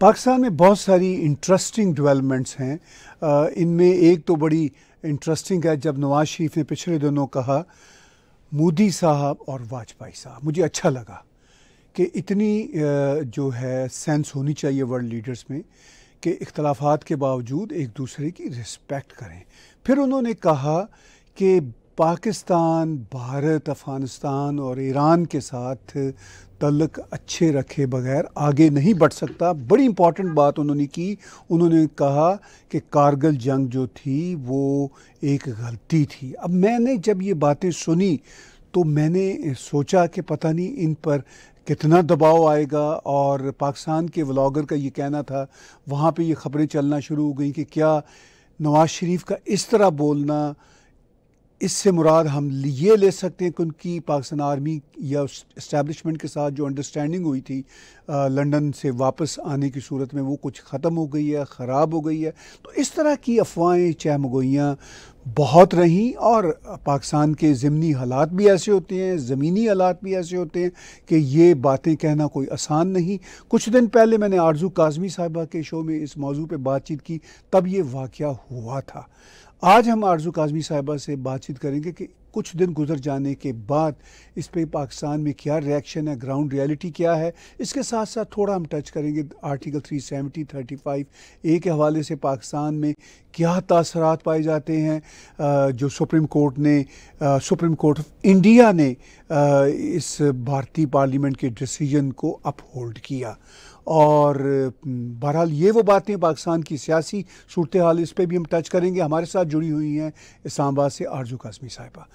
पाकिस्तान में बहुत सारी इंटरेस्टिंग डेवलपमेंट्स हैं इनमें एक तो बड़ी इंटरेस्टिंग है जब नवाज शरीफ ने पिछले दिनों कहा मोदी साहब और वाजपेयी साहब मुझे अच्छा लगा कि इतनी जो है सेंस होनी चाहिए वर्ल्ड लीडर्स में कि इख्तलाफात के बावजूद एक दूसरे की रिस्पेक्ट करें फिर उन्होंने कहा कि पाकिस्तान भारत अफ़गानिस्तान और ईरान के साथ तलक अच्छे रखे बगैर आगे नहीं बढ़ सकता बड़ी इम्पॉर्टेंट बात उन्होंने की उन्होंने कहा कि कारगिल जंग जो थी वो एक गलती थी अब मैंने जब ये बातें सुनी तो मैंने सोचा कि पता नहीं इन पर कितना दबाव आएगा और पाकिस्तान के व्लागर का ये कहना था वहाँ पे ये खबरें चलना शुरू हो गई कि क्या नवाज़ शरीफ का इस तरह बोलना इससे मुराद हम ये ले सकते हैं कि उनकी पाकिस्तान आर्मी या इस्टेबलिशमेंट के साथ जो अंडरस्टैंडिंग हुई थी लंदन से वापस आने की सूरत में वो कुछ ख़त्म हो गई है ख़राब हो गई है तो इस तरह की अफवाहें चहमगोइयाँ बहुत रहीं और पाकिस्तान के ज़मनी हालात भी ऐसे होते हैं ज़मीनी हालात भी ऐसे होते हैं कि ये बातें कहना कोई आसान नहीं कुछ दिन पहले मैंने आरजू काजमी साहिबा के शो में इस मौजू पर बातचीत की तब ये वाक़ हुआ था आज हम आरजू काजमी साहिबा से बातचीत करेंगे कि कुछ दिन गुजर जाने के बाद इस पर पाकिस्तान में क्या रिएक्शन है ग्राउंड रियलिटी क्या है इसके साथ साथ थोड़ा हम टच करेंगे आर्टिकल 370, 35 ए के हवाले से पाकिस्तान में क्या तासरात पाए जाते हैं जो सुप्रीम कोर्ट ने सुप्रीम कोर्ट ऑफ इंडिया ने इस भारतीय पार्लियामेंट के डिसीजन को अपहोल्ड किया और बहरहाल ये वो बातें पाकिस्तान की सियासी सूरत हाल इस पर भी हम टच करेंगे हमारे साथ जुड़ी हुई हैं इस्लामाबाद से आरजू कासमी साहिबा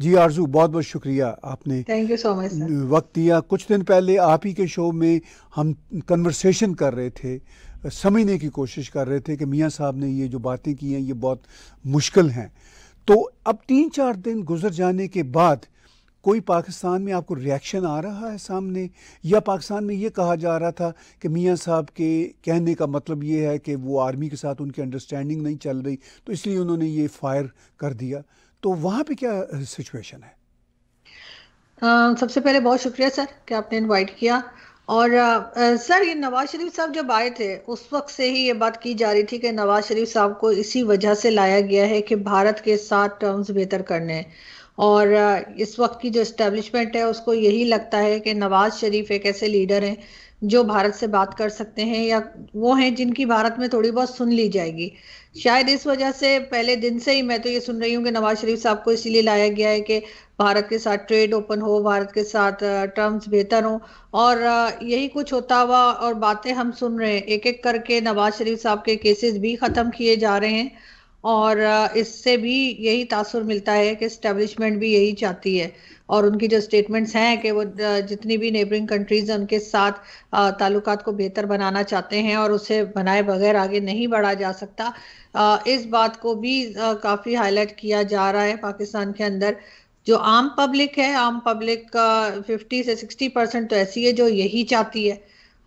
जी आरजू बहुत बहुत शुक्रिया आपने थैंक यू सो मच वक्त दिया कुछ दिन पहले आप ही के शो में हम कन्वर्सेशन कर रहे थे समझने की कोशिश कर रहे थे कि मियाँ साहब ने ये जो बातें की हैं ये बहुत मुश्किल हैं तो अब तीन चार दिन गुजर जाने के बाद कोई पाकिस्तान में आपको रिएक्शन आ रहा है सामने या पाकिस्तान में ये कहा जा रहा था कि मियाँ साहब के कहने का मतलब ये है कि वो आर्मी के साथ उनकी अंडरस्टैंडिंग नहीं चल रही तो इसलिए उन्होंने ये फायर कर दिया तो वहाँ पे क्या सिचुएशन है आ, सबसे पहले बहुत शुक्रिया सर कि आपने इनवाइट किया और आ, सर ये नवाज शरीफ साहब जब आए थे उस वक्त से ही ये बात की जा रही थी कि नवाज शरीफ साहब को इसी वजह से लाया गया है कि भारत के साथ टर्म्स बेहतर करने हैं और इस वक्त की जो इस्टेब्लिशमेंट है उसको यही लगता है कि नवाज शरीफ एक ऐसे लीडर हैं जो भारत से बात कर सकते हैं या वो हैं जिनकी भारत में थोड़ी बहुत सुन ली जाएगी शायद इस वजह से पहले दिन से ही मैं तो ये सुन रही हूँ कि नवाज शरीफ साहब को इसीलिए लाया गया है कि भारत के साथ ट्रेड ओपन हो भारत के साथ टर्म्स बेहतर हो और यही कुछ होता हुआ और बातें हम सुन रहे हैं एक एक करके नवाज शरीफ साहब के केसेस भी खत्म किए जा रहे हैं और इससे भी यही तासुर मिलता है कि इस्टेब्लिशमेंट भी यही चाहती है और उनकी जो स्टेटमेंट्स हैं कि वो जितनी भी नेबरिंग कंट्रीज हैं उनके साथ ताल्लुक को बेहतर बनाना चाहते हैं और उसे बनाए बगैर आगे नहीं बढ़ा जा सकता इस बात को भी काफ़ी हाईलाइट किया जा रहा है पाकिस्तान के अंदर जो आम पब्लिक है आम पब्लिक का फिफ्टी से सिक्सटी परसेंट तो ऐसी है जो यही चाहती है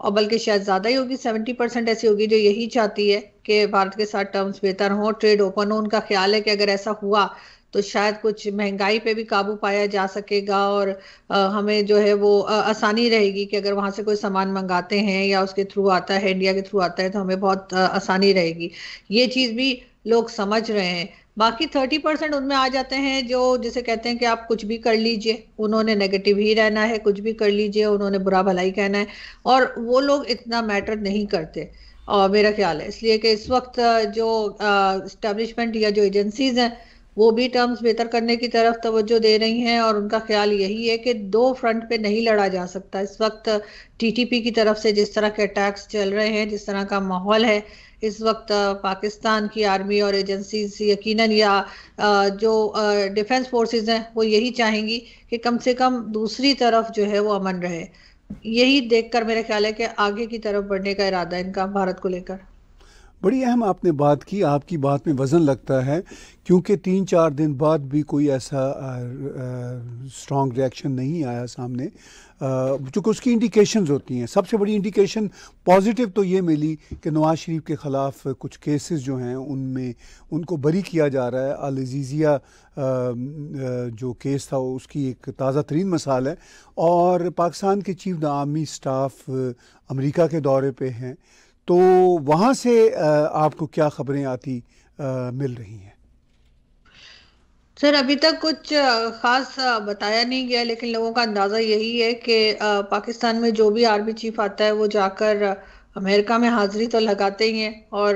और बल्कि शायद ज़्यादा ही होगी सेवेंटी परसेंट ऐसी होगी जो यही चाहती है कि भारत के साथ टर्म्स बेहतर हों ट्रेड ओपन हो उनका ख्याल है कि अगर ऐसा हुआ तो शायद कुछ महंगाई पे भी काबू पाया जा सकेगा और आ, हमें जो है वो आ, आसानी रहेगी कि अगर वहां से कोई सामान मंगाते हैं या उसके थ्रू आता है इंडिया के थ्रू आता है तो हमें बहुत आ, आसानी रहेगी ये चीज़ भी लोग समझ रहे हैं बाकी थर्टी परसेंट उनमें आ जाते हैं जो जिसे कहते हैं कि आप कुछ भी कर लीजिए उन्होंने नेगेटिव ही रहना है कुछ भी कर लीजिए उन्होंने बुरा भलाई कहना है और वो लोग इतना मैटर नहीं करते और मेरा ख्याल है इसलिए कि इस वक्त जो इस्टेब्लिशमेंट या जो एजेंसीज हैं वो भी टर्म्स बेहतर करने की तरफ तवज्जो दे रही हैं और उनका ख्याल यही है कि दो फ्रंट पे नहीं लड़ा जा सकता इस वक्त टीटीपी की तरफ से जिस तरह के अटैक्स चल रहे हैं जिस तरह का माहौल है इस वक्त पाकिस्तान की आर्मी और एजेंसीज यकीनन या जो डिफेंस फोर्सेस हैं वो यही चाहेंगी कि कम से कम दूसरी तरफ जो है वो अमन रहे यही देखकर मेरा ख्याल है कि आगे की तरफ बढ़ने का इरादा इनका भारत को लेकर बड़ी अहम आपने बात की आपकी बात में वज़न लगता है क्योंकि तीन चार दिन बाद भी कोई ऐसा स्ट्रॉन्ग रिएक्शन नहीं आया सामने चूँकि उसकी इंडिकेशंस होती हैं सबसे बड़ी इंडिकेशन पॉजिटिव तो ये मिली कि नवाज शरीफ के ख़िलाफ़ कुछ केसेस जो हैं उनमें उनको बरी किया जा रहा है अलजीज़िया जो केस था उसकी एक ताज़ा तरीन मसाल है और पाकिस्तान के चीफ आर्मी स्टाफ अमरीका के दौरे पे हैं तो वहाँ से आपको क्या खबरें आती मिल रही हैं सर अभी तक कुछ खास बताया नहीं गया लेकिन लोगों का अंदाज़ा यही है कि पाकिस्तान में जो भी आर्मी चीफ आता है वो जाकर अमेरिका में हाजिरी तो लगाते ही हैं और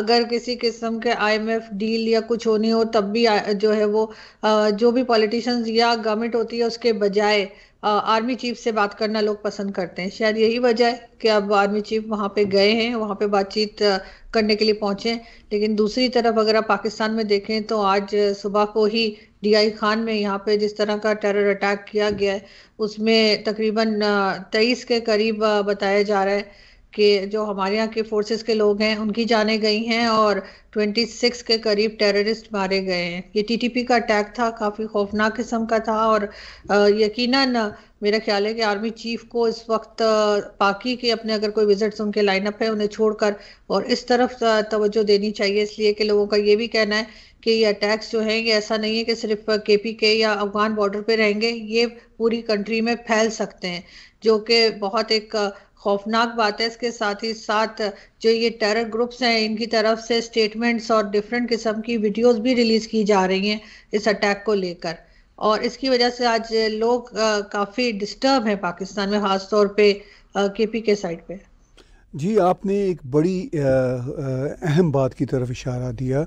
अगर किसी किस्म के आईएमएफ डील या कुछ होनी हो तब भी जो है वो जो भी पॉलिटिशियंस या गवर्नमेंट होती है उसके बजाय आर्मी चीफ से बात करना लोग पसंद करते हैं शायद यही वजह है कि अब आर्मी चीफ वहाँ पे गए हैं वहाँ पे बातचीत करने के लिए पहुंचे लेकिन दूसरी तरफ अगर आप पाकिस्तान में देखें तो आज सुबह को ही डीआई खान में यहाँ पे जिस तरह का टेरर अटैक किया गया है उसमें तकरीबन तेईस के करीब बताया जा रहा है के जो हमारे यहाँ के फोर्सेस के लोग हैं उनकी जाने गई हैं और 26 के करीब टेररिस्ट मारे गए हैं ये टीटीपी का अटैक था काफ़ी खौफनाक किस्म का था और यकीनन मेरा ख्याल है कि आर्मी चीफ को इस वक्त पाकि के अपने अगर कोई विजिट्स उनके लाइनअप है उन्हें छोड़कर और इस तरफ तवज्जो देनी चाहिए इसलिए कि लोगों का ये भी कहना है कि ये अटैक्स जो हैं ये ऐसा नहीं है कि सिर्फ के के या अफगान बॉर्डर पर रहेंगे ये पूरी कंट्री में फैल सकते हैं जो कि बहुत एक खौफनाक बात है इसके साथ ही साथ जो ये टेरर ग्रुप्स हैं इनकी तरफ से स्टेटमेंट्स और डिफरेंट किस्म की वीडियोस भी रिलीज की जा रही हैं इस अटैक को लेकर और इसकी वजह से आज लोग काफ़ी डिस्टर्ब हैं पाकिस्तान में ख़ास तौर पे के पी के साइड पे जी आपने एक बड़ी अहम बात की तरफ इशारा दिया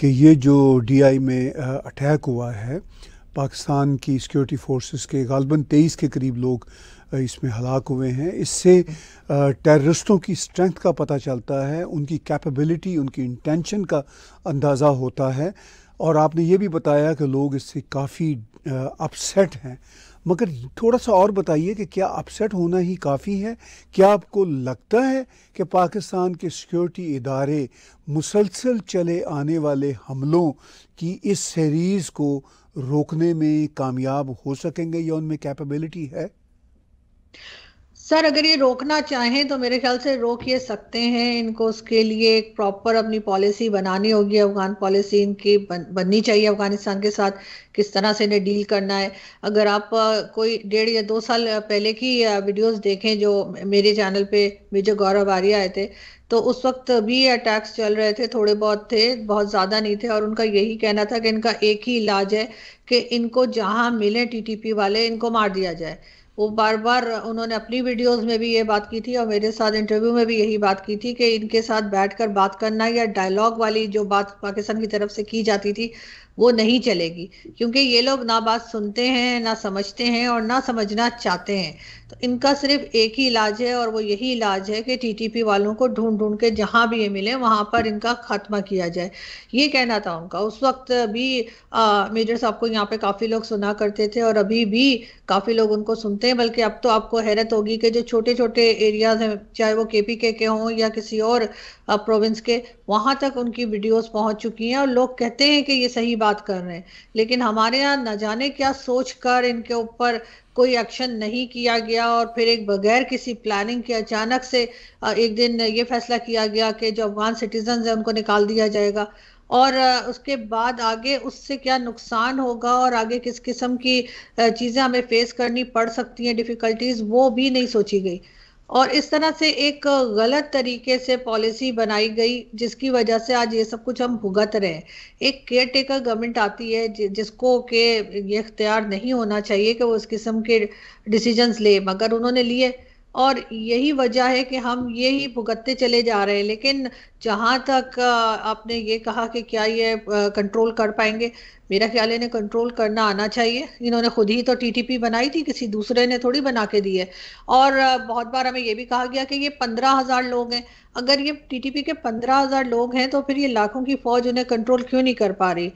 कि ये जो डीआई में अटैक हुआ है पाकिस्तान की सिक्योरिटी फोर्सेस के गालबन तेईस के करीब लोग इसमें हलाक हुए हैं इससे टेररिस्टों की स्ट्रेंथ का पता चलता है उनकी कैपेबिलिटी उनकी इंटेंशन का अंदाज़ा होता है और आपने ये भी बताया कि लोग इससे काफ़ी अपसेट हैं मगर थोड़ा सा और बताइए कि क्या अपसेट होना ही काफ़ी है क्या आपको लगता है कि पाकिस्तान के सिक्योरिटी इदारे मुसलसल चले आने वाले हमलों की इस सीरीज़ को रोकने में कामयाब हो सकेंगे या उनमें कैपेबिलिटी है सर अगर ये रोकना चाहें तो मेरे ख्याल से रोक ये सकते हैं इनको उसके लिए एक प्रॉपर अपनी पॉलिसी बनानी होगी अफगान पॉलिसी इनकी बन, बननी चाहिए अफगानिस्तान के साथ किस तरह से इन्हें डील करना है अगर आप कोई डेढ़ या दो साल पहले की वीडियोस देखें जो मेरे चैनल पे मेजर गौरव आर्य आए थे तो उस वक्त भी अटैक्स चल रहे थे थोड़े बहुत थे बहुत ज़्यादा नहीं थे और उनका यही कहना था कि इनका एक ही इलाज है कि इनको जहां मिले टीटीपी वाले इनको मार दिया जाए वो बार बार उन्होंने अपनी वीडियोस में भी ये बात की थी और मेरे साथ इंटरव्यू में भी यही बात की थी कि इनके साथ बैठकर बात करना या डायलॉग वाली जो बात पाकिस्तान की तरफ से की जाती थी वो नहीं चलेगी क्योंकि ये लोग ना बात सुनते हैं ना समझते हैं और ना समझना चाहते हैं तो इनका सिर्फ एक ही इलाज है और वो यही इलाज है कि टीटीपी वालों को ढूंढ ढूंढ के जहां भी ये मिले वहां पर इनका खात्मा किया जाए ये कहना था उनका उस वक्त भी आ, मेजर साहब को यहाँ पे काफी लोग सुना करते थे और अभी भी काफी लोग उनको सुनते हैं बल्कि अब तो आपको हैरत होगी कि जो छोटे छोटे एरियाज हैं चाहे वो केपी के, के हों या किसी और प्रोविंस के वहाँ तक उनकी वीडियोस पहुँच चुकी हैं और लोग कहते हैं कि ये सही बात कर रहे हैं लेकिन हमारे यहाँ न जाने क्या सोच कर इनके ऊपर कोई एक्शन नहीं किया गया और फिर एक बगैर किसी प्लानिंग के अचानक से एक दिन ये फैसला किया गया कि जो अफगान सिटीजन है उनको निकाल दिया जाएगा और उसके बाद आगे उससे क्या नुकसान होगा और आगे किस किस्म की चीज़ें हमें फेस करनी पड़ सकती हैं डिफ़िकल्टीज वो भी नहीं सोची गई और इस तरह से एक गलत तरीके से पॉलिसी बनाई गई जिसकी वजह से आज ये सब कुछ हम भुगत रहे हैं एक केयर टेकर गवर्नमेंट आती है जिसको के ये इख्तियार नहीं होना चाहिए कि वो इस किस्म के डिसीजंस ले मगर उन्होंने लिए और यही वजह है कि हम ये ही भुगतते चले जा रहे हैं लेकिन जहाँ तक आपने ये कहा कि क्या ये कंट्रोल कर पाएंगे मेरा ख्याल है इन्हें कंट्रोल करना आना चाहिए इन्होंने खुद ही तो टीटीपी बनाई थी किसी दूसरे ने थोड़ी बना के दी है और बहुत बार हमें ये भी कहा गया कि ये पंद्रह हजार लोग हैं अगर ये टीटीपी के पंद्रह हजार लोग हैं तो फिर ये लाखों की फौज उन्हें कंट्रोल क्यों नहीं कर पा रही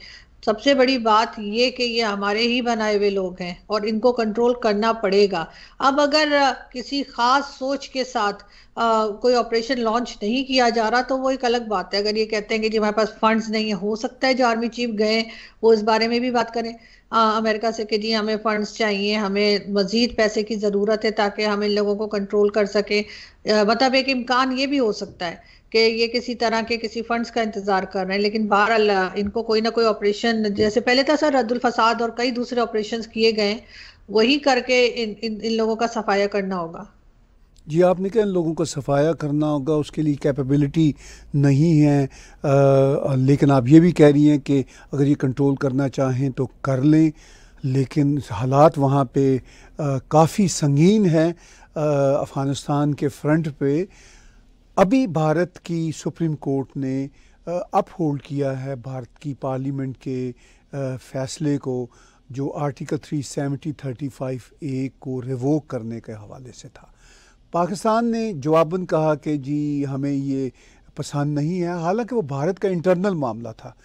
सबसे बड़ी बात ये कि ये हमारे ही बनाए हुए लोग हैं और इनको कंट्रोल करना पड़ेगा अब अगर किसी खास सोच के साथ आ, कोई ऑपरेशन लॉन्च नहीं किया जा रहा तो वो एक अलग बात है अगर ये कहते हैं कि जी हमारे पास फंड्स नहीं है हो सकता है जो आर्मी चीफ गए वो इस बारे में भी बात करें आ, अमेरिका से कि जी हमें फंड्स चाहिए हमें मजीद पैसे की ज़रूरत है ताकि हम इन लोगों को कंट्रोल कर सकें मतलब एक इम्कान ये भी हो सकता है कि ये किसी तरह के किसी फंड्स का इंतजार कर रहे हैं लेकिन बहरहाल इनको कोई ना कोई ऑपरेशन जैसे पहले था सर रद्दुल फसाद और कई दूसरे ऑपरेशन किए गए वही करके इन, इन इन लोगों का सफाया करना होगा जी आपने कहा इन लोगों को सफाया करना होगा उसके लिए कैपेबिलिटी नहीं है आ, लेकिन आप ये भी कह रही हैं कि अगर ये कंट्रोल करना चाहें तो कर लें लेकिन हालात वहाँ पे काफ़ी संगीन है अफ़गानिस्तान के फ्रंट पे अभी भारत की सुप्रीम कोर्ट ने अप होल्ड किया है भारत की पार्लियामेंट के फैसले को जो article three seventy thirty five A को रिवोक करने के हवाले से था पाकिस्तान ने जवाबन कहा कि जी हमें ये पसंद नहीं है हालांकि वो भारत का इंटरनल मामला था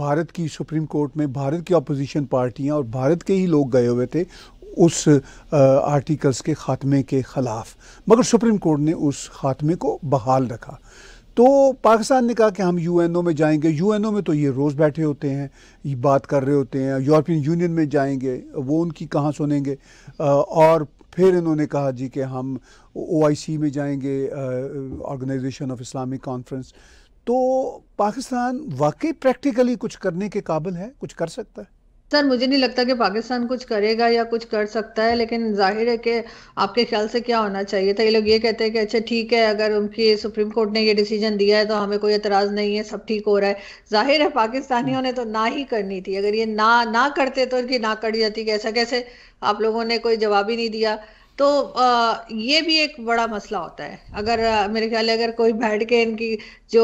भारत की सुप्रीम कोर्ट में भारत की अपोजिशन पार्टियां और भारत के ही लोग गए हुए थे उस आर्टिकल्स के ख़ात्मे के ख़िलाफ़ मगर सुप्रीम कोर्ट ने उस ख़ात्मे को बहाल रखा तो पाकिस्तान ने कहा कि हम यूएनओ में जाएंगे यूएनओ में तो ये रोज़ बैठे होते हैं ये बात कर रहे होते हैं यूरोपियन यूनियन में जाएंगे वो उनकी कहाँ सुनेंगे और फिर इन्होंने कहा जी कि हम ओआईसी में जाएंगे ऑर्गेनाइजेशन ऑफ इस्लामिक कॉन्फ्रेंस तो पाकिस्तान वाकई प्रैक्टिकली कुछ करने के काबिल है कुछ कर सकता है सर मुझे नहीं लगता कि पाकिस्तान कुछ करेगा या कुछ कर सकता है लेकिन जाहिर है कि आपके ख्याल से क्या होना चाहिए था ये लोग ये कहते हैं कि अच्छा ठीक है अगर उनकी सुप्रीम कोर्ट ने ये डिसीजन दिया है तो हमें कोई एतराज नहीं है सब ठीक हो रहा है जाहिर है पाकिस्तानियों ने तो ना ही करनी थी अगर ये ना ना करते तो इनकी ना कट जाती कैसा कैसे आप लोगों ने कोई जवाब ही नहीं दिया तो आ, ये भी एक बड़ा मसला होता है अगर आ, मेरे ख्याल है अगर कोई बैठ के इनकी जो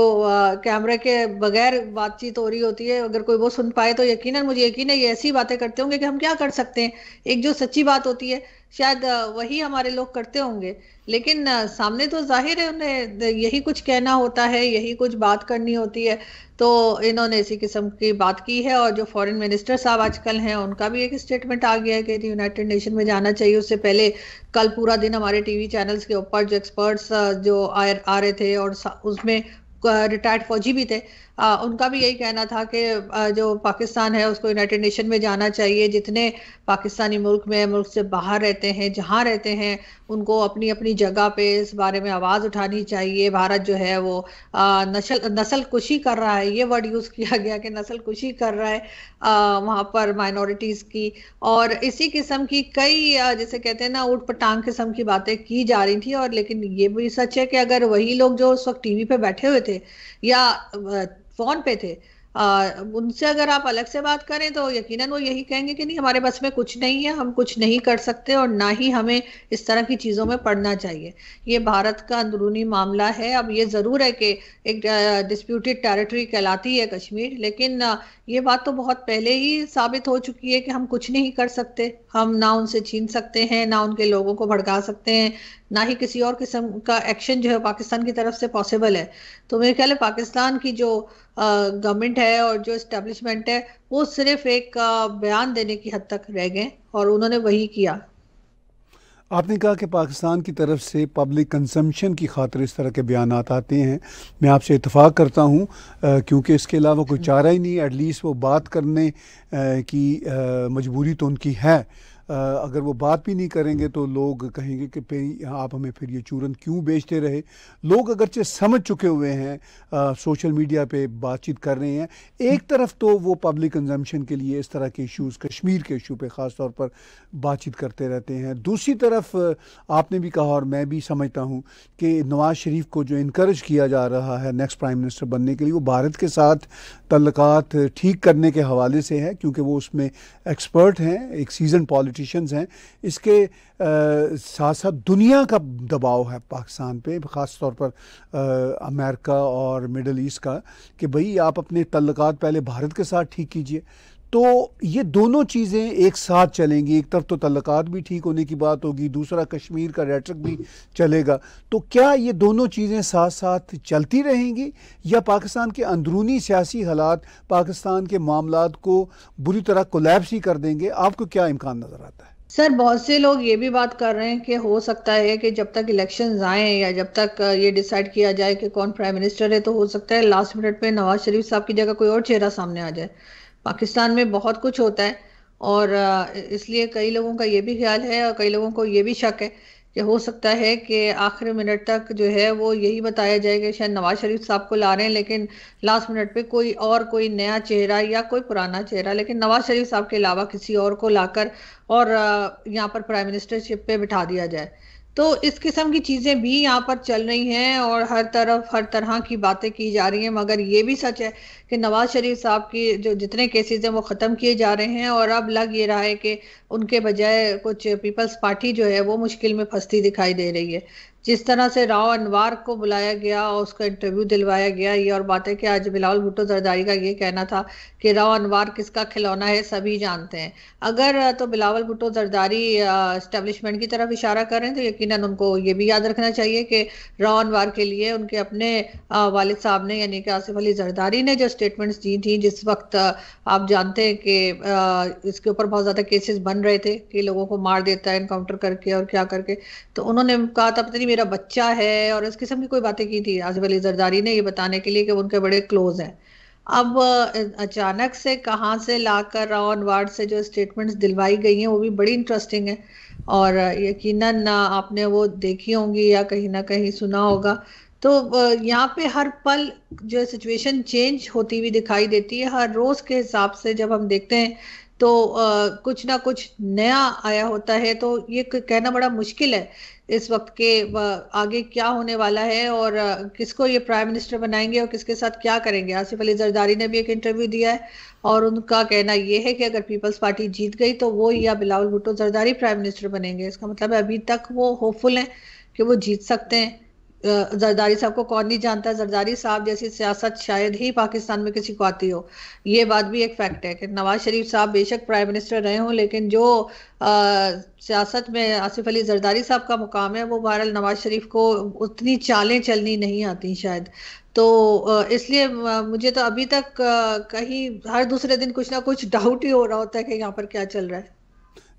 कैमरे के बगैर बातचीत हो रही होती है अगर कोई वो सुन पाए तो यकीनन मुझे यकीन है ये ऐसी बातें करते होंगे कि हम क्या कर सकते हैं एक जो सच्ची बात होती है शायद वही हमारे लोग करते होंगे लेकिन सामने तो जाहिर है उन्हें यही कुछ कहना होता है यही कुछ बात करनी होती है तो इन्होंने इसी किस्म की बात की है और जो फॉरेन मिनिस्टर साहब आजकल हैं उनका भी एक स्टेटमेंट आ गया है कि यूनाइटेड नेशन में जाना चाहिए उससे पहले कल पूरा दिन हमारे टीवी चैनल्स के ऊपर जो एक्सपर्ट्स जो आ, आ रहे थे और उसमें रिटायर्ड फौजी भी थे आ, उनका भी यही कहना था कि जो पाकिस्तान है उसको यूनाइटेड नेशन में जाना चाहिए जितने पाकिस्तानी मुल्क में मुल्क से बाहर रहते हैं जहाँ रहते हैं उनको अपनी अपनी जगह पे इस बारे में आवाज़ उठानी चाहिए भारत जो है वो नशल नस्ल कुशी कर रहा है ये वर्ड यूज़ किया गया कि नस्ल कुशी कर रहा है वहाँ पर माइनॉरिटीज़ की और इसी किस्म की कई जैसे कहते हैं ना उठ पटांग किस्म की बातें की जा रही थी और लेकिन ये भी सच है कि अगर वही लोग जो उस वक्त टीवी पे बैठे हुए थे या फोन पे थे आ, उनसे अगर आप अलग से बात करें तो यकीनन वो यही कहेंगे कि नहीं हमारे बस में कुछ नहीं है हम कुछ नहीं कर सकते और ना ही हमें इस तरह की चीज़ों में पढ़ना चाहिए ये भारत का अंदरूनी मामला है अब ये ज़रूर है कि एक डिस्प्यूटेड टेरिटरी कहलाती है कश्मीर लेकिन ये बात तो बहुत पहले ही साबित हो चुकी है कि हम कुछ नहीं कर सकते हम ना उनसे छीन सकते हैं ना उनके लोगों को भड़का सकते हैं ना ही किसी और किस्म का एक्शन जो है पाकिस्तान की तरफ से पॉसिबल है तो मेरे ख्याल है पाकिस्तान की जो गवर्नमेंट है और जो इस्टेब्लिशमेंट है वो सिर्फ एक बयान देने की हद तक रह गए और उन्होंने वही किया आपने कहा कि पाकिस्तान की तरफ से पब्लिक कंजम्पशन की खातर इस तरह के बयान आते हैं मैं आपसे इतफ़ाक़ करता हूँ क्योंकि इसके अलावा कोई चारा ही नहीं एटलीस्ट वो बात करने आ, की मजबूरी तो उनकी है अगर वो बात भी नहीं करेंगे तो लोग कहेंगे कि आप हमें फिर ये चूरन क्यों बेचते रहे लोग अगरचे समझ चुके हुए हैं आ, सोशल मीडिया पे बातचीत कर रहे हैं एक तरफ तो वो पब्लिक कंजम्पशन के लिए इस तरह के इश्यूज़ कश्मीर के इशू पे ख़ास तौर पर बातचीत करते रहते हैं दूसरी तरफ आपने भी कहा और मैं भी समझता हूँ कि नवाज़ शरीफ को जो इनक्रेज किया जा रहा है नेक्स्ट प्राइम मिनिस्टर बनने के लिए वो भारत के साथ तल्लक ठीक करने के हवाले से है क्योंकि वो उसमें एक्सपर्ट हैं एक सीज़न पॉलिटिक पॉलिटिशियंस हैं इसके आ, साथ साथ दुनिया का दबाव है पाकिस्तान पे ख़ास तौर पर आ, अमेरिका और मिडल ईस्ट का कि भाई आप अपने तल्लक पहले भारत के साथ ठीक कीजिए तो ये दोनों चीज़ें एक साथ चलेंगी एक तरफ तो तल्लक भी ठीक होने की बात होगी दूसरा कश्मीर का रेटरक भी चलेगा तो क्या ये दोनों चीज़ें साथ साथ चलती रहेंगी या पाकिस्तान के अंदरूनी सियासी हालात पाकिस्तान के मामला को बुरी तरह कोलेप्स ही कर देंगे आपको क्या इम्कान नज़र आता है सर बहुत से लोग ये भी बात कर रहे हैं कि हो सकता है कि जब तक इलेक्शन आए या जब तक ये डिसाइड किया जाए कि कौन प्राइम मिनिस्टर है तो हो सकता है लास्ट मिनट में नवाज शरीफ साहब की जगह कोई और चेहरा सामने आ जाए पाकिस्तान में बहुत कुछ होता है और इसलिए कई लोगों का ये भी ख्याल है और कई लोगों को ये भी शक है कि हो सकता है कि आखिरी मिनट तक जो है वो यही बताया जाए कि शायद नवाज शरीफ साहब को ला रहे हैं लेकिन लास्ट मिनट पे कोई और कोई नया चेहरा या कोई पुराना चेहरा लेकिन नवाज शरीफ साहब के अलावा किसी और को लाकर और यहाँ पर प्राइम मिनिस्टरशिप पे बिठा दिया जाए तो इस किस्म की चीजें भी यहाँ पर चल रही हैं और हर तरफ हर तरह की बातें की जा रही हैं मगर ये भी सच है कि नवाज शरीफ साहब के जो जितने केसेस हैं वो ख़त्म किए जा रहे हैं और अब लग ये रहा है कि उनके बजाय कुछ पीपल्स पार्टी जो है वो मुश्किल में फंसती दिखाई दे रही है जिस तरह से राव अनवार को बुलाया गया और उसका इंटरव्यू दिलवाया गया ये और बात है कि आज बिलावल भुट्टो जरदारी का ये कहना था कि राव अनवार किसका खिलौना है सभी जानते हैं अगर तो बिलावल भुट्टो जरदारी इस्टेब्लिशमेंट की तरफ इशारा करें तो यकीनन उनको ये भी याद रखना चाहिए कि राव अनवार के लिए उनके अपने वाल साहब ने यानी कि आसिफ अली जरदारी ने जो स्टेटमेंट्स दी थी जिस वक्त आप जानते हैं कि इसके ऊपर बहुत ज़्यादा केसेस बन रहे थे कि लोगों को मार देता है इनकाउंटर करके और क्या करके तो उन्होंने कहा था पता नहीं मेरा बच्चा है और इस किस्म की कोई बातें की थी आसिफ अली जरदारी ने ये बताने के लिए कि उनके बड़े क्लोज हैं अब अचानक से कहाँ से लाकर राव अनवार से जो स्टेटमेंट्स दिलवाई गई हैं वो भी बड़ी इंटरेस्टिंग है और यकीनन आपने वो देखी होंगी या कहीं ना कहीं सुना होगा तो यहाँ पे हर पल जो सिचुएशन चेंज होती हुई दिखाई देती है हर रोज के हिसाब से जब हम देखते हैं तो आ, कुछ ना कुछ नया आया होता है तो ये कहना बड़ा मुश्किल है इस वक्त के आगे क्या होने वाला है और किसको ये प्राइम मिनिस्टर बनाएंगे और किसके साथ क्या करेंगे आसिफ अली जरदारी ने भी एक इंटरव्यू दिया है और उनका कहना यह है कि अगर पीपल्स पार्टी जीत गई तो वो या बिलावल भुट्टो जरदारी प्राइम मिनिस्टर बनेंगे इसका मतलब है अभी तक वो होपफुल हैं कि वो जीत सकते हैं जरदारी साहब को कौन नहीं जानता जरदारी साहब जैसी सियासत शायद ही पाकिस्तान में किसी को आती हो ये बात भी एक फैक्ट है कि नवाज शरीफ साहब बेशक प्राइम मिनिस्टर रहे हों लेकिन जो सियासत में आसिफ अली जरदारी साहब का मुकाम है वो बहरहाल नवाज शरीफ को उतनी चालें चलनी नहीं आती शायद तो इसलिए मुझे तो अभी तक कहीं हर दूसरे दिन कुछ ना कुछ डाउट ही हो रहा होता है कि यहाँ पर क्या चल रहा है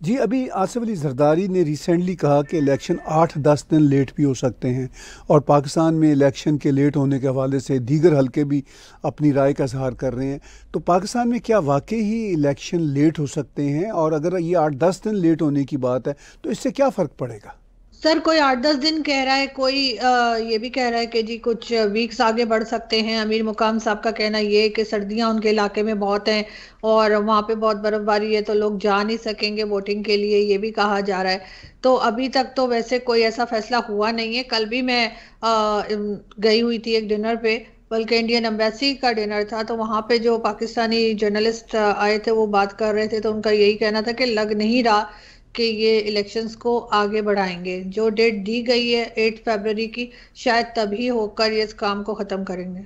जी अभी आसिफ अली जरदारी ने रिसेंटली कहा कि इलेक्शन आठ दस दिन लेट भी हो सकते हैं और पाकिस्तान में इलेक्शन के लेट होने के हवाले से दीगर हलके भी अपनी राय का इजहार कर रहे हैं तो पाकिस्तान में क्या वाकई ही इलेक्शन लेट हो सकते हैं और अगर ये आठ दस दिन लेट होने की बात है तो इससे क्या फ़र्क पड़ेगा सर कोई आठ दस दिन कह रहा है कोई आ, ये भी कह रहा है कि जी कुछ वीक्स आगे बढ़ सकते हैं अमीर मुकाम साहब का कहना ये है कि सर्दियां उनके इलाके में बहुत हैं और वहाँ पे बहुत बर्फबारी है तो लोग जा नहीं सकेंगे वोटिंग के लिए ये भी कहा जा रहा है तो अभी तक तो वैसे कोई ऐसा फैसला हुआ नहीं है कल भी मैं आ, गई हुई थी एक डिनर पे बल्कि इंडियन एम्बेसी का डिनर था तो वहाँ पे जो पाकिस्तानी जर्नलिस्ट आए थे वो बात कर रहे थे तो उनका यही कहना था कि लग नहीं रहा कि ये इलेक्शंस को आगे बढ़ाएंगे जो डेट दी गई है एट फरवरी की शायद तभी होकर ये इस काम को ख़त्म करेंगे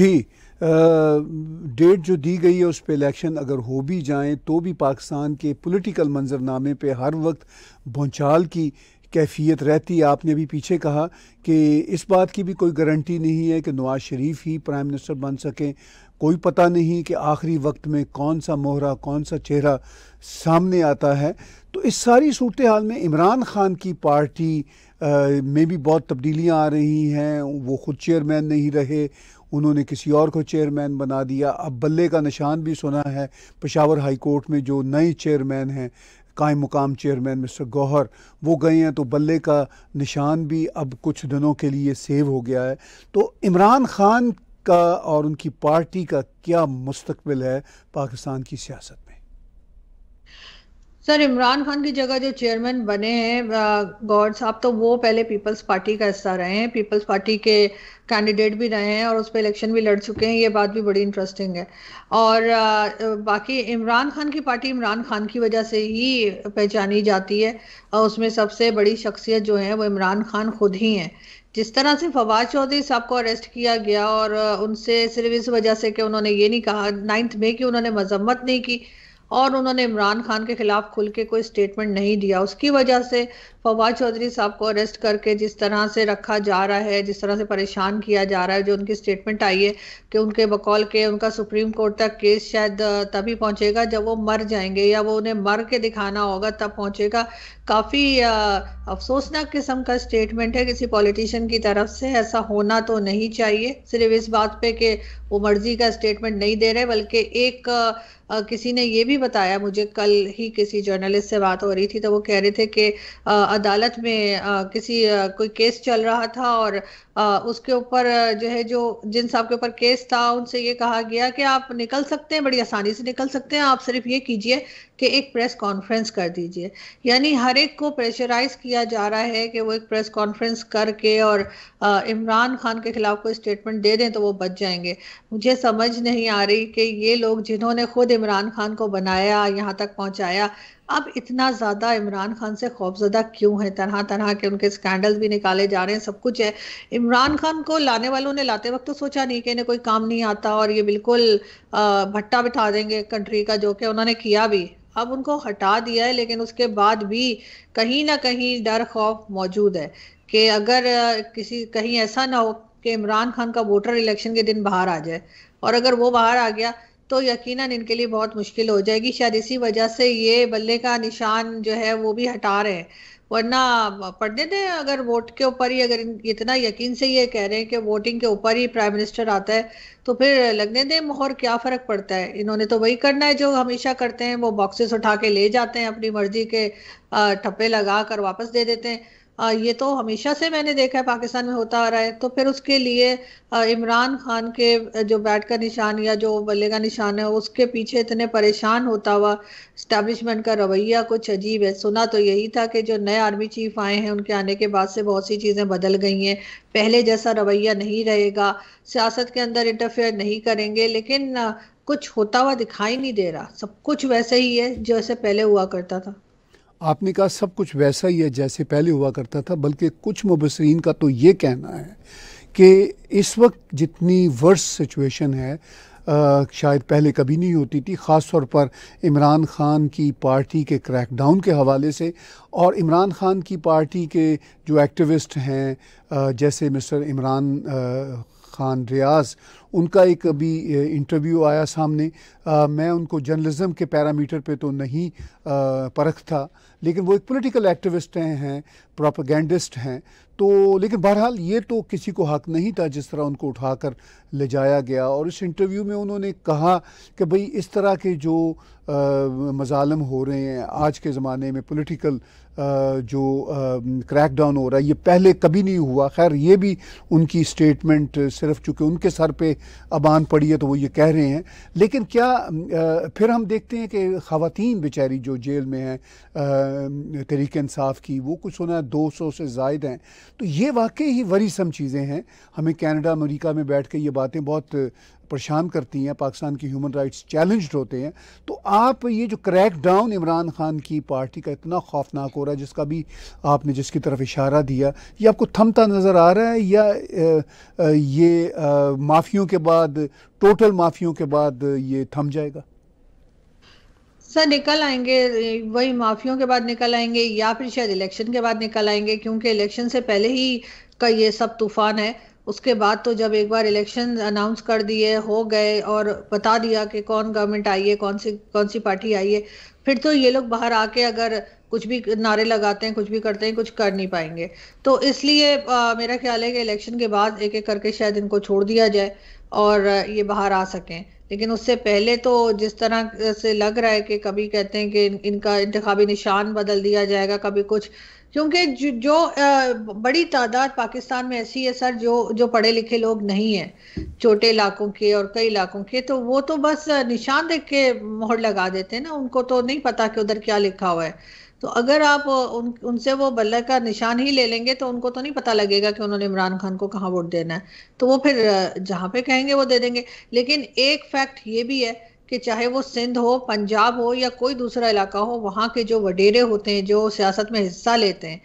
जी डेट जो दी गई है उस पर इलेक्शन अगर हो भी जाएं तो भी पाकिस्तान के पॉलिटिकल मंजरनामे पे हर वक्त भूचाल की कैफियत रहती है आपने अभी पीछे कहा कि इस बात की भी कोई गारंटी नहीं है कि नवाज़ शरीफ ही प्राइम मिनिस्टर बन सकें कोई पता नहीं कि आखिरी वक्त में कौन सा मोहरा कौन सा चेहरा सामने आता है तो इस सारी सूरत हाल में इमरान खान की पार्टी आ, में भी बहुत तब्दीलियाँ आ रही हैं वो खुद चेयरमैन नहीं रहे उन्होंने किसी और को चेयरमैन बना दिया अब बल्ले का निशान भी सुना है पशावर हाई कोर्ट में जो नए चेयरमैन हैं कायम मुकाम चेयरमैन मिस्टर गौहर वो गए हैं तो बल्ले का निशान भी अब कुछ दिनों के लिए सेव हो गया है तो इमरान खान का और उनकी पार्टी का क्या मुस्तबिल है पाकिस्तान की सियासत में सर इमरान खान की जगह जो चेयरमैन बने हैं गौर साहब तो वो पहले पीपल्स पार्टी का हिस्सा रहे हैं पीपल्स पार्टी के कैंडिडेट भी रहे हैं और उस पर इलेक्शन भी लड़ चुके हैं ये बात भी बड़ी इंटरेस्टिंग है और बाकी इमरान खान की पार्टी इमरान खान की वजह से ही पहचानी जाती है और उसमें सबसे बड़ी शख्सियत जो है वो इमरान खान खुद ही हैं जिस तरह से फवाद चौधरी साहब को अरेस्ट किया गया और उनसे सिर्फ इस वजह से कि उन्होंने ये नहीं कहा नाइन्थ मई की उन्होंने मजम्मत नहीं की और उन्होंने इमरान खान के खिलाफ खुल के कोई स्टेटमेंट नहीं दिया उसकी वजह से फवाद चौधरी साहब को अरेस्ट करके जिस तरह से रखा जा रहा है जिस तरह से परेशान किया जा रहा है जो उनकी स्टेटमेंट आई है कि उनके बकौल के उनका सुप्रीम कोर्ट तक केस शायद तभी पहुंचेगा जब वो मर जाएंगे या वो उन्हें मर के दिखाना होगा तब पहुंचेगा काफ़ी अफसोसनाक किस्म का स्टेटमेंट है किसी पॉलिटिशियन की तरफ से ऐसा होना तो नहीं चाहिए सिर्फ इस बात पे कि वो मर्जी का स्टेटमेंट नहीं दे रहे बल्कि एक आ, किसी ने ये भी बताया मुझे कल ही किसी जर्नलिस्ट से बात हो रही थी तो वो कह रहे थे कि अदालत में आ, किसी आ, कोई केस चल रहा था और आ, उसके ऊपर जो है जो जिन साहब के ऊपर केस था उनसे ये कहा गया कि आप निकल सकते हैं बड़ी आसानी से निकल सकते हैं आप सिर्फ ये कीजिए कि एक प्रेस कॉन्फ्रेंस कर दीजिए यानी हर एक को प्रेशराइज किया जा रहा है कि वो एक प्रेस कॉन्फ्रेंस करके और इमरान खान के खिलाफ कोई स्टेटमेंट दे दें तो वो बच जाएंगे मुझे समझ नहीं आ रही कि ये लोग जिन्होंने खुद इमरान खान को बनाया यहाँ तक पहुँचाया अब इतना ज़्यादा इमरान खान से खौफजदा क्यों है तरह तरह के उनके स्कैंडल भी निकाले जा रहे हैं सब कुछ है इमरान खान को लाने वालों ने लाते वक्त तो सोचा नहीं कि इन्हें कोई काम नहीं आता और ये बिल्कुल भट्टा बिठा देंगे कंट्री का जो कि उन्होंने किया भी अब उनको हटा दिया है लेकिन उसके बाद भी कहीं ना कहीं डर खौफ मौजूद है कि अगर किसी कहीं ऐसा ना हो कि इमरान खान का वोटर इलेक्शन के दिन बाहर आ जाए और अगर वो बाहर आ गया तो यकीनन इनके लिए बहुत मुश्किल हो जाएगी शायद इसी वजह से ये बल्ले का निशान जो है वो भी हटा रहे हैं वरना पढ़ने दें अगर वोट के ऊपर ही अगर इतना यकीन से ये कह रहे हैं कि वोटिंग के ऊपर ही प्राइम मिनिस्टर आता है तो फिर लगने दें मोहर क्या फर्क पड़ता है इन्होंने तो वही करना है जो हमेशा करते हैं वो बॉक्सेस उठा के ले जाते हैं अपनी मर्जी के ठप्पे लगा कर वापस दे देते हैं आ, ये तो हमेशा से मैंने देखा है पाकिस्तान में होता आ रहा है तो फिर उसके लिए इमरान खान के जो बैट का निशान या जो बल्ले का निशान है उसके पीछे इतने परेशान होता हुआ स्टैब्लिशमेंट का रवैया कुछ अजीब है सुना तो यही था कि जो नए आर्मी चीफ आए हैं उनके आने के बाद से बहुत सी चीज़ें बदल गई हैं पहले जैसा रवैया नहीं रहेगा सियासत के अंदर इंटरफेयर नहीं करेंगे लेकिन कुछ होता हुआ दिखाई नहीं दे रहा सब कुछ वैसे ही है जैसे पहले हुआ करता था आपने कहा सब कुछ वैसा ही है जैसे पहले हुआ करता था बल्कि कुछ मुबसरीन का तो ये कहना है कि इस वक्त जितनी वर्स सिचुएशन है आ, शायद पहले कभी नहीं होती थी ख़ास तौर पर इमरान ख़ान की पार्टी के क्रैकडाउन के हवाले से और इमरान ख़ान की पार्टी के जो एक्टिविस्ट हैं जैसे मिस्टर इमरान खान रियाज उनका एक अभी इंटरव्यू आया सामने आ, मैं उनको जर्नलिज्म के पैरामीटर पे तो नहीं परख था लेकिन वो एक पॉलिटिकल एक्टिविस्ट हैं प्रोपागेंडिस्ट हैं तो लेकिन बहरहाल ये तो किसी को हक नहीं था जिस तरह उनको उठाकर ले जाया गया और इस इंटरव्यू में उन्होंने कहा कि भाई इस तरह के जो मज़ालम हो रहे हैं आज के ज़माने में पोलिटिकल जो क्रैक डाउन हो रहा है ये पहले कभी नहीं हुआ खैर ये भी उनकी स्टेटमेंट सिर्फ चूँकि उनके सर पे अबान पड़ी है तो वो ये कह रहे हैं लेकिन क्या फिर हम देखते हैं कि ख़वान बेचारी जो जेल में हैं तरीक इंसाफ की वो कुछ सुना दो सौ से जायद हैं तो ये वाकई ही वरीसम चीज़ें हैं हमें कैनेडा अमरीका में बैठ के ये बातें बहुत परेशान करती हैं पाकिस्तान की ह्यूमन राइट्स चैलेंज होते हैं तो आप ये जो क्रैक डाउन इमरान खान की पार्टी का इतना खौफनाक हो रहा है जिसका भी आपने जिसकी तरफ इशारा दिया ये आपको थमता नज़र आ रहा है या ये माफ़ियों के बाद टोटल माफ़ियों के बाद ये थम जाएगा सर निकल आएंगे वही माफियों के बाद निकल आएंगे या फिर शायद इलेक्शन के बाद निकल आएंगे क्योंकि इलेक्शन से पहले ही का ये सब तूफान है उसके बाद तो जब एक बार इलेक्शन अनाउंस कर दिए हो गए और बता दिया कि कौन गवर्नमेंट आई है कौन सी कौन सी पार्टी आई है फिर तो ये लोग बाहर आके अगर कुछ भी नारे लगाते हैं कुछ भी करते हैं कुछ कर नहीं पाएंगे तो इसलिए आ, मेरा ख्याल है कि इलेक्शन के बाद एक एक करके शायद इनको छोड़ दिया जाए और ये बाहर आ सकें लेकिन उससे पहले तो जिस तरह से लग रहा है कि कभी कहते हैं कि इन, इनका इंतबी निशान बदल दिया जाएगा कभी कुछ क्योंकि जो बड़ी तादाद पाकिस्तान में ऐसी है सर जो जो पढ़े लिखे लोग नहीं है छोटे इलाकों के और कई इलाकों के तो वो तो बस निशान देख के मोहर लगा देते हैं ना उनको तो नहीं पता कि उधर क्या लिखा हुआ है तो अगर आप उन उनसे वो बल्ला का निशान ही ले लेंगे तो उनको तो नहीं पता लगेगा कि उन्होंने इमरान खान को कहाँ वोट देना है तो वो फिर जहाँ पे कहेंगे वो दे देंगे लेकिन एक फैक्ट ये भी है कि चाहे वो सिंध हो पंजाब हो या कोई दूसरा इलाका हो वहाँ के जो वडेरे होते हैं जो सियासत में हिस्सा लेते हैं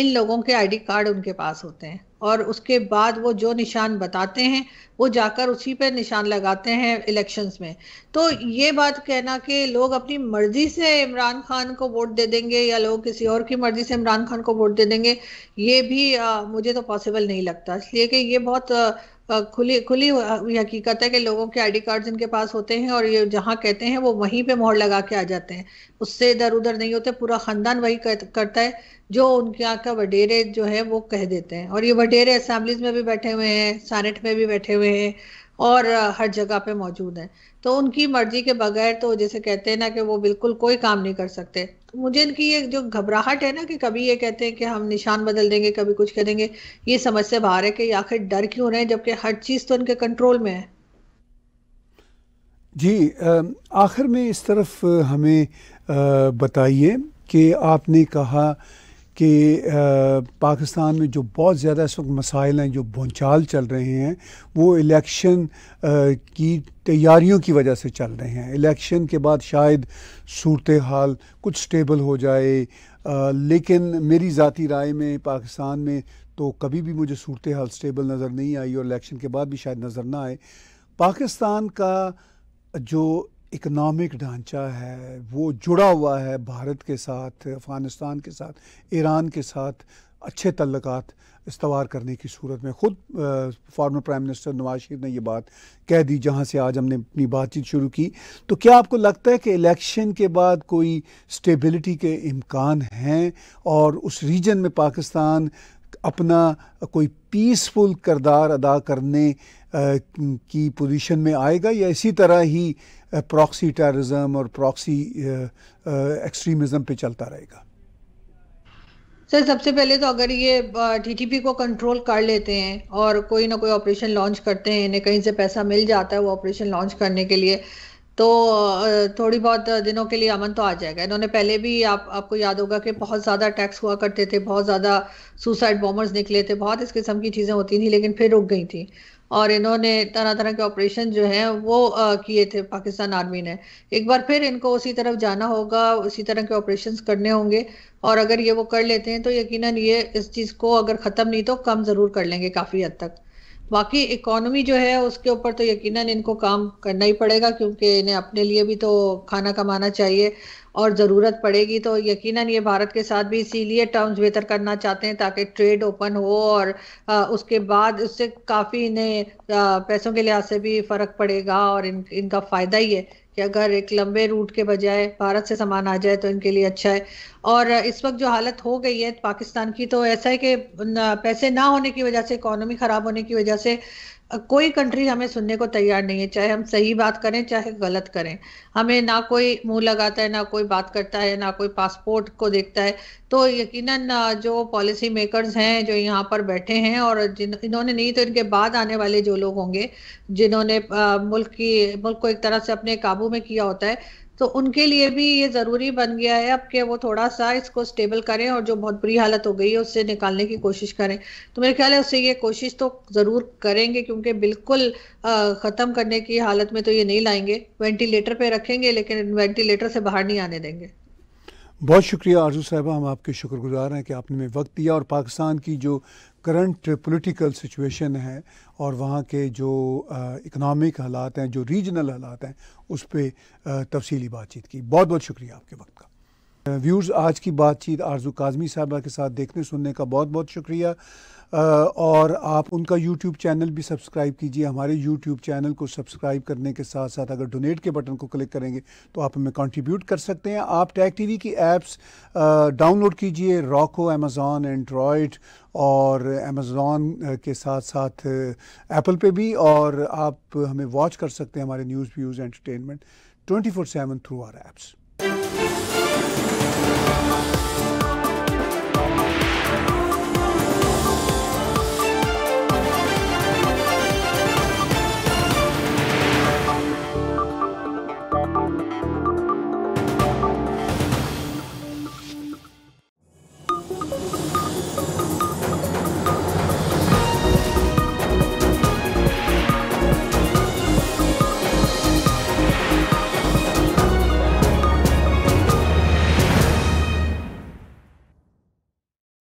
इन लोगों के आईडी कार्ड उनके पास होते हैं और उसके बाद वो जो निशान बताते हैं वो जाकर उसी पे निशान लगाते हैं इलेक्शंस में तो ये बात कहना कि लोग अपनी मर्जी से इमरान खान को वोट दे देंगे या लोग किसी और की मर्जी से इमरान खान को वोट दे देंगे ये भी आ, मुझे तो पॉसिबल नहीं लगता इसलिए कि ये बहुत आ, खुली खुली हकीकत है कि लोगों के आईडी कार्ड इनके पास होते हैं और ये जहाँ कहते हैं वो वहीं पे मोहर लगा के आ जाते हैं उससे इधर उधर नहीं होते पूरा खानदान वही करता है जो उनके यहाँ का वडेरे जो है वो कह देते हैं और ये वडेरे असम्बलीज में भी बैठे हुए हैं सैनेट में भी बैठे हुए हैं और हर जगह पे मौजूद हैं तो उनकी मर्जी के बगैर तो जैसे कहते हैं ना कि वो बिल्कुल कोई काम नहीं कर सकते मुझे इनकी ये जो घबराहट है ना कि कभी ये कहते हैं कि हम निशान बदल देंगे कभी कुछ कह देंगे ये समझ से बाहर है कि आखिर डर क्यों रहे जबकि हर चीज़ तो इनके कंट्रोल में है जी आखिर में इस तरफ हमें बताइए कि आपने कहा कि पाकिस्तान में जो बहुत ज़्यादा इस वक्त मसाइल हैं जो भूचाल चल रहे हैं वो इलेक्शन की तैयारियों की वजह से चल रहे हैं इलेक्शन के बाद शायद सूरत हाल कुछ स्टेबल हो जाए आ, लेकिन मेरी ज़ाती राय में पाकिस्तान में तो कभी भी मुझे सूरत हाल स्टेबल नज़र नहीं आई और इलेक्शन के बाद भी शायद नज़र ना आए पाकिस्तान का जो इकनॉमिक ढांचा है वो जुड़ा हुआ है भारत के साथ अफ़गानिस्तान के साथ ईरान के साथ अच्छे तल्लक इस्तवार करने की सूरत में ख़ुद former prime minister Nawaz Sharif ने ये बात कह दी जहाँ से आज हमने अपनी बातचीत शुरू की तो क्या आपको लगता है कि इलेक्शन के बाद कोई स्टेबिलिटी के इम्कान हैं और उस रीजन में पाकिस्तान अपना कोई पीसफुल करदार अदा करने की पोजीशन में आएगा या इसी तरह ही प्रॉक्सी टेररिज्म और प्रॉक्सी एक्सट्रीमिज्म पे चलता रहेगा सर सबसे पहले तो अगर ये टीटीपी को कंट्रोल कर लेते हैं और कोई ना कोई ऑपरेशन लॉन्च करते हैं इन्हें कहीं से पैसा मिल जाता है वो ऑपरेशन लॉन्च करने के लिए तो थोड़ी बहुत दिनों के लिए अमन तो आ जाएगा इन्होंने पहले भी आप आपको याद होगा कि बहुत ज़्यादा अटैक्स हुआ करते थे बहुत ज़्यादा सुसाइड बॉम्बर्स निकले थे बहुत इस किस्म की चीज़ें होती थी लेकिन फिर रुक गई थी और इन्होंने तरह तरह के ऑपरेशन जो हैं वो किए थे पाकिस्तान आर्मी ने एक बार फिर इनको उसी तरफ जाना होगा उसी तरह के ऑपरेशन करने होंगे और अगर ये वो कर लेते हैं तो यकीनन ये इस चीज़ को अगर ख़त्म नहीं तो कम ज़रूर कर लेंगे काफ़ी हद तक बाकी इकोनॉमी जो है उसके ऊपर तो यकीनन इनको काम करना ही पड़ेगा क्योंकि इन्हें अपने लिए भी तो खाना कमाना चाहिए और ज़रूरत पड़ेगी तो यकीनन ये भारत के साथ भी इसीलिए टर्म्स बेहतर करना चाहते हैं ताकि ट्रेड ओपन हो और आ, उसके बाद उससे काफ़ी इन्हें पैसों के लिहाज से भी फ़र्क पड़ेगा और इन इनका फ़ायदा ही है कि अगर एक लंबे रूट के बजाय भारत से सामान आ जाए तो इनके लिए अच्छा है और इस वक्त जो हालत हो गई है पाकिस्तान की तो ऐसा है कि पैसे ना होने की वजह से इकोनॉमी खराब होने की वजह से कोई कंट्री हमें सुनने को तैयार नहीं है चाहे हम सही बात करें चाहे गलत करें हमें ना कोई मुंह लगाता है ना कोई बात करता है ना कोई पासपोर्ट को देखता है तो यकीनन जो पॉलिसी मेकर्स हैं जो यहाँ पर बैठे हैं और जिन इन्होंने नहीं तो इनके बाद आने वाले जो लोग होंगे जिन्होंने मुल्क की मुल्क को एक तरह से अपने काबू में किया होता है तो उनके लिए भी ये जरूरी बन गया है अब कि वो थोड़ा सा इसको स्टेबल करें और जो बहुत बुरी हालत हो गई है उससे निकालने की कोशिश करें तो मेरे ख्याल है उससे ये कोशिश तो जरूर करेंगे क्योंकि बिल्कुल खत्म करने की हालत में तो ये नहीं लाएंगे वेंटिलेटर पे रखेंगे लेकिन वेंटिलेटर से बाहर नहीं आने देंगे बहुत शुक्रिया आरजू साहबा हम आपके शुक्रगुजार हैं कि आपने हमें वक्त दिया और पाकिस्तान की जो करंट पॉलिटिकल सिचुएशन है और वहाँ के जो इकनॉमिक हालात हैं जो रीजनल हालात हैं उस पर तफसीली बातचीत की बहुत बहुत शुक्रिया आपके वक्त का व्यूज़ आज की बातचीत आरजू काजमी साहबा के साथ देखने सुनने का बहुत बहुत शुक्रिया और आप उनका यूट्यूब चैनल भी सब्सक्राइब कीजिए हमारे यूट्यूब चैनल को सब्सक्राइब करने के साथ साथ अगर डोनेट के बटन को क्लिक करेंगे तो आप हमें कंट्रीब्यूट कर सकते हैं आप टैग टीवी की एप्स डाउनलोड कीजिए रॉको अमेजोन एंड्रॉयड और अमेजोन के साथ साथ एप्पल पे भी और आप हमें वॉच कर सकते हैं हमारे news views entertainment twenty four seven through our apps